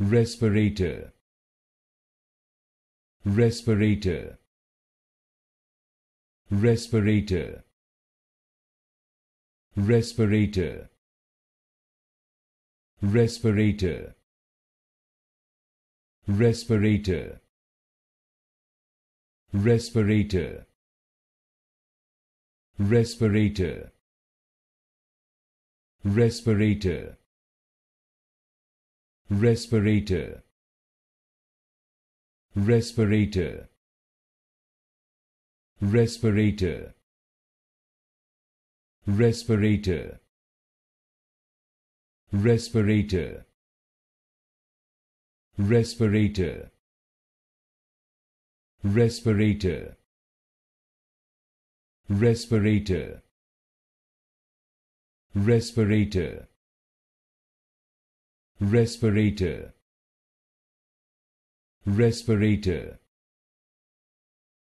respirator respirator respirator respirator respirator respirator respirator respirator respirator respirator respirator respirator respirator respirator respirator respirator respirator respirator respirator respirator